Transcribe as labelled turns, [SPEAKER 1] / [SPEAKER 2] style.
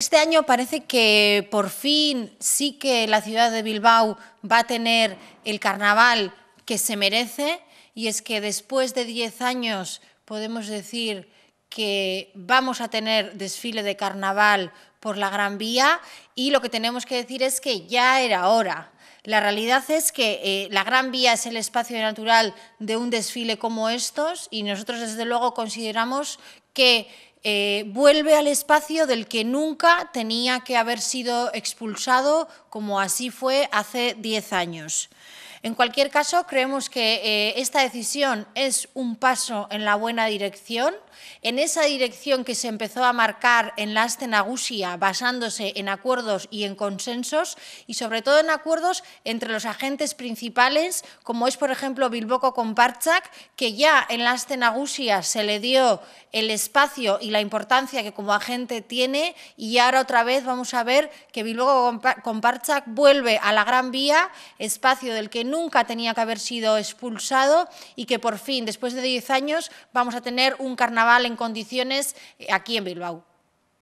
[SPEAKER 1] Este año parece que por fin sí que la ciudad de Bilbao va a tener el carnaval que se merece y es que después de 10 años podemos decir que vamos a tener desfile de carnaval por la Gran Vía y lo que tenemos que decir es que ya era hora. La realidad es que eh, la Gran Vía es el espacio natural de un desfile como estos y nosotros desde luego consideramos que eh, vuelve al espacio del que nunca tenía que haber sido expulsado, como así fue hace diez años. En cualquier caso, creemos que eh, esta decisión es un paso en la buena dirección, en esa dirección que se empezó a marcar en la Astenagusia, basándose en acuerdos y en consensos, y sobre todo en acuerdos entre los agentes principales, como es, por ejemplo, Bilboco con Parchak, que ya en la Astenagusia se le dio el espacio y la importancia que como agente tiene, y ahora otra vez vamos a ver que Bilboco con Parchak vuelve a la Gran Vía, espacio del que nunca tenía que haber sido expulsado y que por fin, después de 10 años, vamos a tener un carnaval en condiciones eh, aquí en Bilbao.